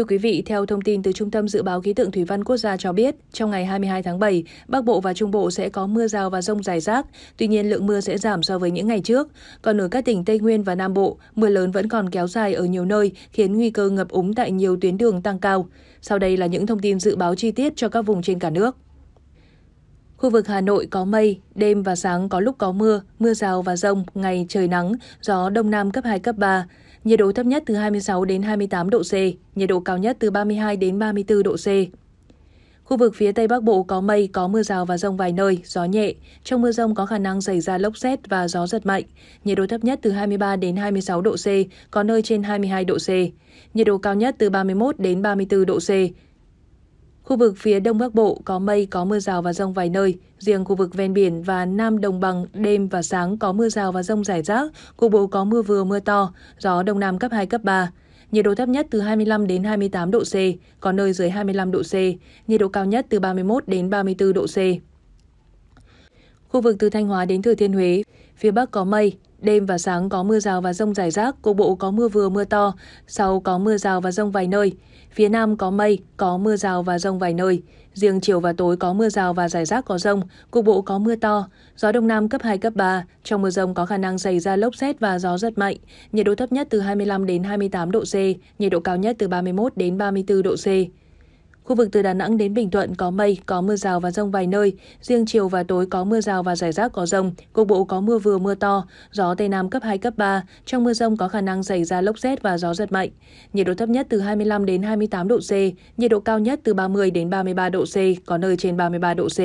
Thưa quý vị, theo thông tin từ Trung tâm Dự báo Khí tượng Thủy văn Quốc gia cho biết, trong ngày 22 tháng 7, Bắc Bộ và Trung Bộ sẽ có mưa rào và rông rải rác, tuy nhiên lượng mưa sẽ giảm so với những ngày trước. Còn ở các tỉnh Tây Nguyên và Nam Bộ, mưa lớn vẫn còn kéo dài ở nhiều nơi, khiến nguy cơ ngập úng tại nhiều tuyến đường tăng cao. Sau đây là những thông tin dự báo chi tiết cho các vùng trên cả nước. Khu vực Hà Nội có mây, đêm và sáng có lúc có mưa, mưa rào và rông, ngày trời nắng, gió đông nam cấp 2, cấp 3. Nhiệt độ thấp nhất từ 26 đến 28 độ C, nhiệt độ cao nhất từ 32 đến 34 độ C. Khu vực phía Tây Bắc Bộ có mây, có mưa rào và rông vài nơi, gió nhẹ. Trong mưa rông có khả năng xảy ra lốc xét và gió giật mạnh. Nhiệt độ thấp nhất từ 23 đến 26 độ C, có nơi trên 22 độ C. Nhiệt độ cao nhất từ 31 đến 34 độ C Khu vực phía Đông Bắc Bộ có mây, có mưa rào và rông vài nơi. Riêng khu vực ven biển và Nam Đồng Bằng, đêm và sáng có mưa rào và rông rải rác. Cục bộ có mưa vừa mưa to, gió Đông Nam cấp 2, cấp 3. Nhiệt độ thấp nhất từ 25 đến 28 độ C, có nơi dưới 25 độ C. Nhiệt độ cao nhất từ 31 đến 34 độ C. Khu vực từ Thanh Hóa đến Thừa Thiên Huế, phía Bắc có mây, đêm và sáng có mưa rào và rông rải rác, cục bộ có mưa vừa mưa to, sau có mưa rào và rông vài nơi. Phía Nam có mây, có mưa rào và rông vài nơi. Riêng chiều và tối có mưa rào và rải rác có rông, cục bộ có mưa to, gió đông nam cấp 2 cấp 3, trong mưa rông có khả năng xảy ra lốc xét và gió rất mạnh, nhiệt độ thấp nhất từ 25 đến 28 độ C, nhiệt độ cao nhất từ 31 đến 34 độ C. Khu vực từ Đà Nẵng đến Bình Thuận có mây, có mưa rào và rông vài nơi. Riêng chiều và tối có mưa rào và rải rác có rông, cục bộ có mưa vừa mưa to, gió Tây Nam cấp 2, cấp 3. Trong mưa rông có khả năng xảy ra lốc xét và gió giật mạnh. Nhiệt độ thấp nhất từ 25 đến 28 độ C, nhiệt độ cao nhất từ 30 đến 33 độ C, có nơi trên 33 độ C.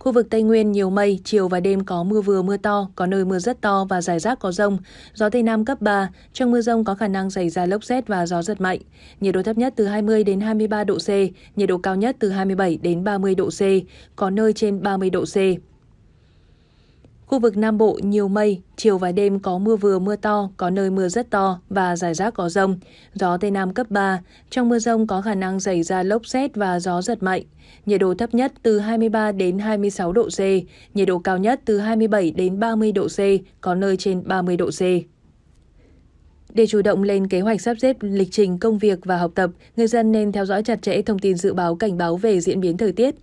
Khu vực Tây Nguyên nhiều mây, chiều và đêm có mưa vừa mưa to, có nơi mưa rất to và rải rác có rông. Gió Tây Nam cấp 3, trong mưa rông có khả năng xảy ra lốc xét và gió giật mạnh. Nhiệt độ thấp nhất từ 20 đến 23 độ C, nhiệt độ cao nhất từ 27 đến 30 độ C, có nơi trên 30 độ C. Khu vực Nam Bộ nhiều mây, chiều và đêm có mưa vừa mưa to, có nơi mưa rất to và rải rác có rông, gió Tây Nam cấp 3. Trong mưa rông có khả năng xảy ra lốc xét và gió giật mạnh. Nhiệt độ thấp nhất từ 23 đến 26 độ C, nhiệt độ cao nhất từ 27 đến 30 độ C, có nơi trên 30 độ C. Để chủ động lên kế hoạch sắp xếp lịch trình công việc và học tập, người dân nên theo dõi chặt chẽ thông tin dự báo cảnh báo về diễn biến thời tiết.